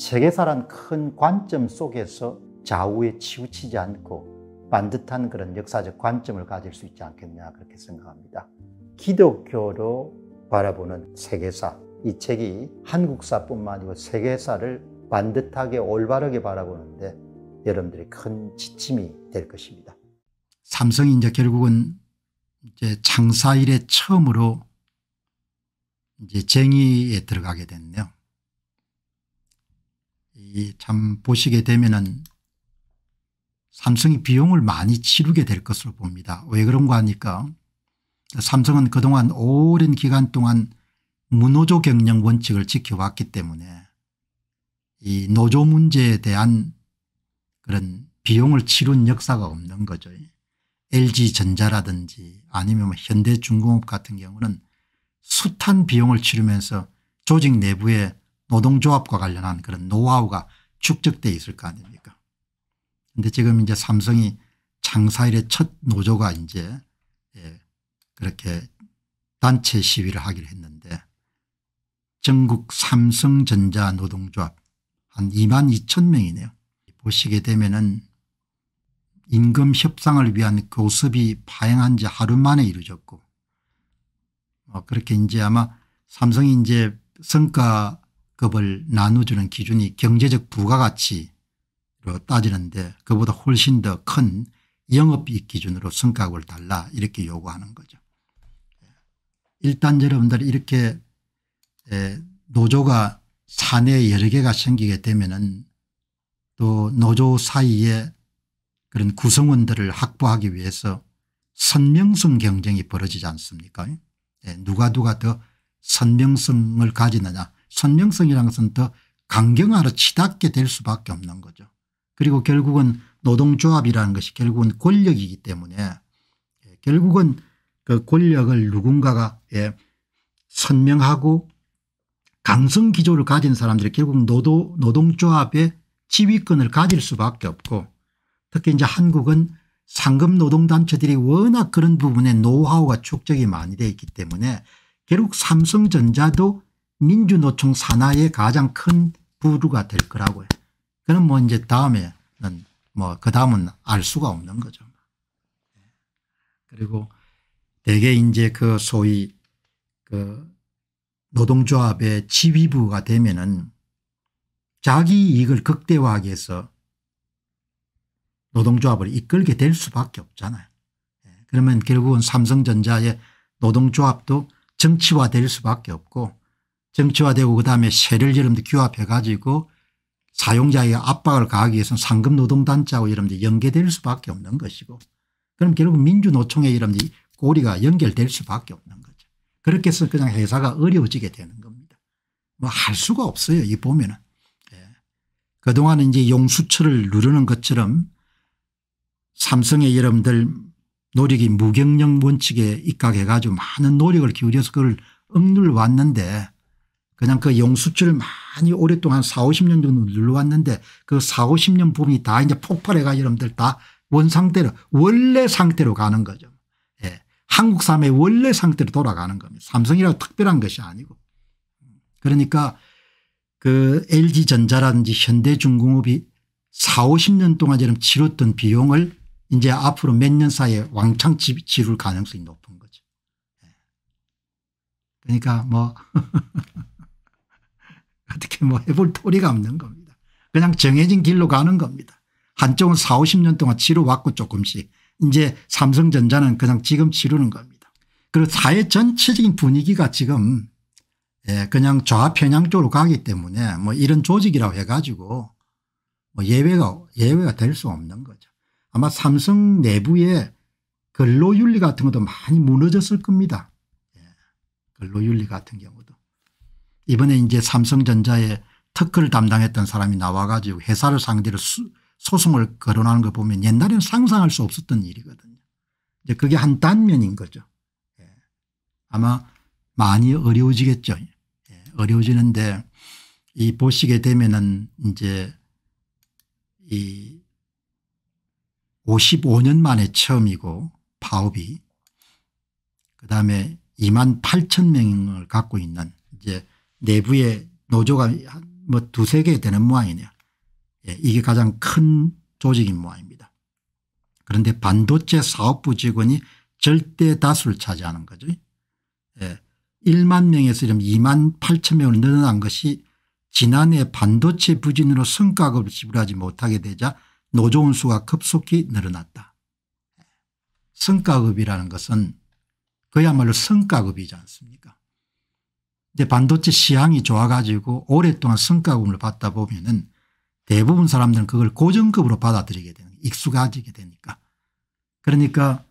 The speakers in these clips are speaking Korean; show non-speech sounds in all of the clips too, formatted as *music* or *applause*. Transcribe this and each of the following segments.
세계사란 큰 관점 속에서 좌우에 치우치지 않고 반듯한 그런 역사적 관점을 가질 수 있지 않겠냐 그렇게 생각합니다. 기독교로 바라보는 세계사 이 책이 한국사뿐만 아니고 세계사를 반듯하게 올바르게 바라보는데 여러분들이 큰 지침이 될 것입니다. 삼성이 이제 결국은 이제 창사 일에 처음으로 이제 쟁의에 들어가게 됐네요. 이참 보시게 되면은 삼성이 비용을 많이 치르게 될 것으로 봅니다. 왜 그런가 하니까 삼성은 그동안 오랜 기간 동안 무노조 경영 원칙을 지켜왔기 때문에 이 노조 문제에 대한 그런 비용을 치룬 역사가 없는 거죠. LG전자라든지 아니면 현대중공업 같은 경우는 숱한 비용을 치르면서 조직 내부에 노동조합과 관련한 그런 노하우가 축적돼 있을 거 아닙니까 근데 지금 이제 삼성이 창사일의 첫 노조가 이제 예 그렇게 단체 시위를 하기로 했는데 전국 삼성전자 노동조합 한 2만 2천 명이네요. 보시게 되면은 임금 협상을 위한 교섭이 파행한 지 하루 만에 이루어졌고 어 그렇게 이제 아마 삼성이 이제 성과 급을 나눠주는 기준이 경제적 부가가치로 따지는데 그보다 훨씬 더 큰 영업이익 기준으로 성과급을 달라 이렇게 요구하는 거죠. 일단 여러분들 이렇게 노조가 사내 여러 개가 생기게 되면은 또 노조 사이에 그런 구성원들을 확보하기 위해서 선명성 경쟁이 벌어지지 않습니까? 예, 누가 누가 더 선명성을 가지느냐 선명성이라는 것은 더 강경화로 치닫게 될 수밖에 없는 거죠. 그리고 결국은 노동조합이라는 것이 결국은 권력이기 때문에 예, 결국은 그 권력을 누군가가 예, 선명하고 강성 기조를 가진 사람들이 결국 노동, 노동조합의 지휘권을 가질 수밖에 없고 특히 이제 한국은 상급 노동단체들이 워낙 그런 부분에 노하우가 축적이 많이 되어 있기 때문에 결국 삼성전자도 민주노총 산하의 가장 큰 부류가 될 거라고요. 그럼 뭐 이제 다음에는 뭐 그 다음은 알 수가 없는 거죠. 그리고 대개 이제 그 소위 그 노동조합의 지휘부가 되면은 자기 이익을 극대화하기 위해서 노동조합을 이끌게 될 수밖에 없잖아요. 그러면 결국은 삼성전자의 노동조합도 정치화될 수밖에 없고 정치화되고 그다음에 세를 여러분들 규합해 가지고 사용자의 압박을 가하기 위해서는 상급 노동단체하고 여러분들 연계될 수밖에 없는 것이고 그럼 결국 민주노총의 여러분들 꼬리가 연결될 수밖에 없는 거죠. 그렇게 해서 그냥 회사가 어려워지게 되는 겁니다. 뭐 할 수가 없어요. 이 보면은. 예. 그동안은 이제 용수철을 누르는 것처럼 삼성의 여러분들 노력이 무경영 원칙에 입각해 가지고 많은 노력을 기울여서 그걸 억눌러 왔는데 그냥 그영수증을 많이 오랫동안 4, 50년 정도 눌러왔는데 그 4, 50년 부분이 다 이제 폭발해가 여러분들 다 원상태로 원래 상태로 가는 거죠. 예. 한국 삶의 원래 상태로 돌아가는 겁니다. 삼성이라고 특별한 것이 아니고. 그러니까 그 LG전자라든지 현대중공업이 4, 50년 동안 처럼 치렀던 비용을 이제 앞으로 몇 년 사이에 왕창 지를 가능성이 높은 거죠. 예. 그러니까 뭐 *laughs* 어떻게 뭐 해볼 도리가 없는 겁니다. 그냥 정해진 길로 가는 겁니다. 한쪽은 4, 50년 동안 치료받고 조금씩 이제 삼성전자는 그냥 지금 치르는 겁니다. 그리고 사회 전체적인 분위기가 지금 예, 그냥 좌편향 쪽으로 가기 때문에 뭐 이런 조직이라고 해가지고 뭐 예외가 예외가 될 수 없는 거죠. 아마 삼성 내부에 근로윤리 같은 것도 많이 무너졌을 겁니다. 예, 근로윤리 같은 경우도. 이번에 이제 삼성전자에 특허를 담당했던 사람이 나와 가지고 회사를 상대로 소송을 거론하는 걸 보면 옛날에는 상상할 수 없었던 일이거든요. 이제 그게 한 단면인 거죠. 예. 아마 많이 어려워지겠죠. 예. 어려워지는데 이 보시게 되면은 이제 이 55년 만에 처음이고 파업이 그다음에 2만 8천 명을 갖고 있는 이제 내부에 노조가 뭐 두세 개 되는 모양이네요. 예, 이게 가장 큰 조직인 모양입니다. 그런데 반도체 사업부 직원이 절대 다수를 차지하는 거죠. 예, 1만 명에서 2만 8천 명으로 늘어난 것이 지난해 반도체 부진으로 성과급을 지불하지 못하게 되자 노조원 수가 급속히 늘어났다. 성과급이라는 것은 그야말로 성과급이지 않습니까 이제 반도체 시향이 좋아가지고 오랫동안 성과금을 받다 보면은 대부분 사람들은 그걸 고정급으로 받아들이게 되는 익숙해지게 되니까 그러니까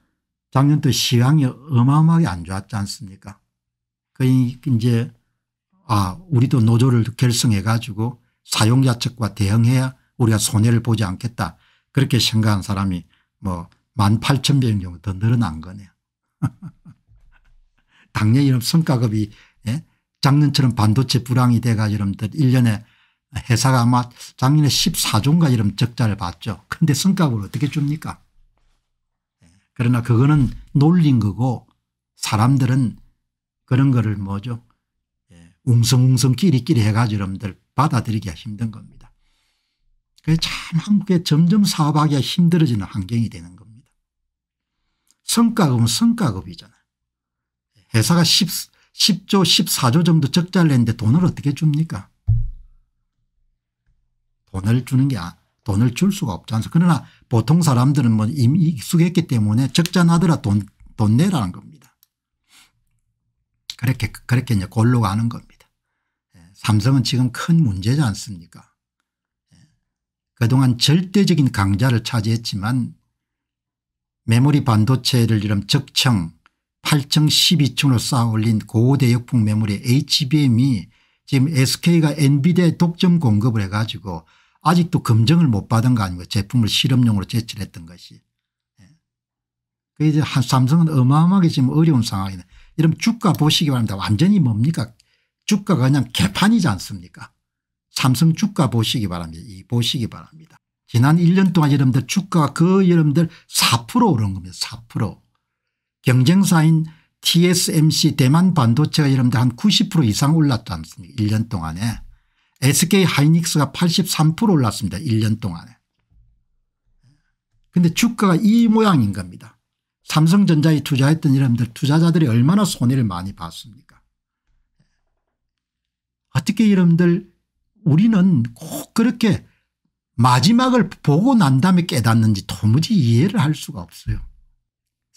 작년도 시향이 어마어마하게 안 좋았지 않습니까 그러 이제 아 우리도 노조를 결성해 가지고 사용자 측과 대응해야 우리가 손해를 보지 않겠다 그렇게 생각한 사람이 뭐 18,000명인 경더 늘어난 거네요. *laughs* 당연히 이런 성과급이 예? 작년처럼 반도체 불황이 돼가 여러분들 1년에 회사가 아마 작년에 14조인가 이런 적자를 봤죠. 근데 성과급을 어떻게 줍니까? 그러나 그거는 놀린 거고 사람들은 그런 거를 뭐죠 예, 웅성웅성 끼리끼리 해가지고 여러분들 받아들이기가 힘든 겁니다. 그참 한국에 점점 사업하기가 힘들어지는 환경이 되는 겁니다. 성과급은 성과급이잖아요. 회사가 10, 10조 14조 정도 적자를 냈는데 돈을 어떻게 줍니까 돈을 주는 게 아, 돈을 줄 수가 없지 않습니까 그러나 보통 사람들은 뭐 이미 익숙했기 때문에 적자 나더라 돈, 돈 내라는 겁니다. 그렇게 그렇게 이제 골로 가는 겁니다. 예, 삼성은 지금 큰 문제지 않습니까 예, 그동안 절대적인 강자를 차지했지만 메모리 반도체를 이름 적청 8층 12층으로 쌓아 올린 고대 역풍 매물의 HBM이 지금 SK가 엔비디아에 독점 공급을 해가지고 아직도 검증을 못 받은 거 아니고 제품을 실험용으로 제출했던 것이. 예. 그래서 삼성은 어마어마하게 지금 어려운 상황이네. 이러 주가 보시기 바랍니다. 완전히 뭡니까? 주가가 그냥 개판이지 않습니까? 삼성 주가 보시기 바랍니다. 이 보시기 바랍니다. 지난 1년 동안 여러분들 주가가 그 여러분들 4% 오른 겁니다. 4%. 경쟁사인 TSMC 대만 반도체가 이런데 한90% 이상 올랐지 않습니까 1년 동안에 SK 하이닉스가 83% 올랐습니다 1년 동안에 근데 주가가 이 모양인 겁니다 삼성전자에 투자했던 이람들 투자자들이 얼마나 손해를 많이 봤습니까 어떻게 이름들 우리는 꼭 그렇게 마지막을 보고 난 다음에 깨닫는지 도무지 이해를 할 수가 없어요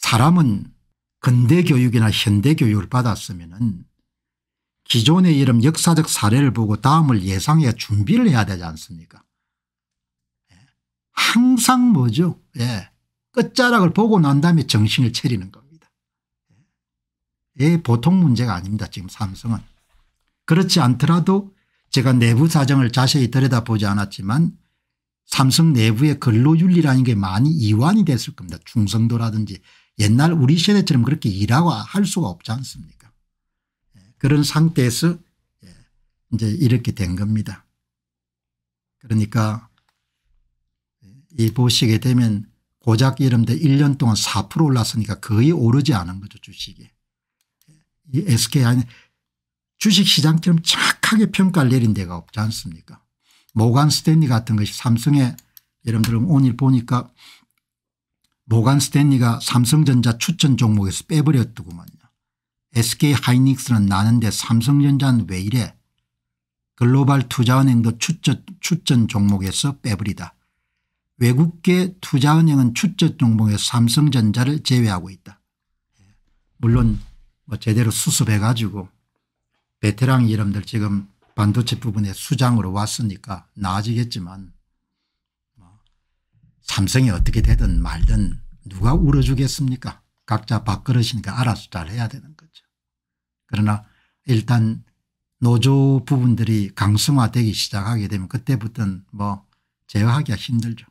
사람은 근대 교육이나 현대 교육을 받았으면 기존의 이런 역사적 사례를 보고 다음을 예상해 준비를 해야 되지 않습니까 예. 항상 뭐죠 예. 끝자락을 보고 난 다음에 정신을 차리는 겁니다. 예. 예, 보통 문제가 아닙니다. 지금 삼성은. 그렇지 않더라도 제가 내부 사정을 자세히 들여다보지 않았지만 삼성 내부의 근로윤리라는 게 많이 이완이 됐을 겁니다. 중성도라든지 옛날 우리 세대처럼 그렇게 일하고 할 수가 없지 않습니까 예, 그런 상태에서 예, 이제 이렇게 된 겁니다. 그러니까 예, 이 보시게 되면 고작 이름대 1년 동안 4% 올랐으니까 거의 오르지 않은 거죠 주식이. 이 SK 아니 주식시장처럼 착하게 평가를 내린 데가 없지 않습니까 모간 스탠리 같은 것이 삼성에 여러분들 오늘 보니까 모간 스탠리가 삼성전자 추천 종목에서 빼버렸더구만요 SK 하이닉스는 나는데 삼성전자는 왜 이래 글로벌 투자은행도 추천, 추천 종목에서 빼버리다. 외국계 투자은행은 추천 종목에 삼성전자를 제외하고 있다. 물론 뭐 제대로 수습해 가지고 베테랑 이름들 지금 반도체 부분에 수장으로 왔으니까 나아지겠지만 뭐 삼성이 어떻게 되든 말든 누가 울어주겠습니까 각자 밥그릇이니까 알아서 잘 해야 되는 거죠. 그러나 일단 노조 부분들이 강성화되기 시작하게 되면 그때부터는 뭐 제어하기가 힘들죠.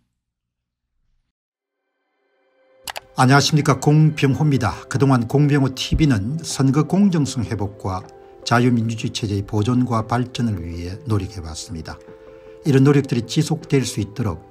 안녕하십니까 공병호입니다. 그동안 공병호TV는 선거 공정성 회복과 자유민주주의 체제의 보존과 발전을 위해 노력해왔습니다. 이런 노력들이 지속될 수 있도록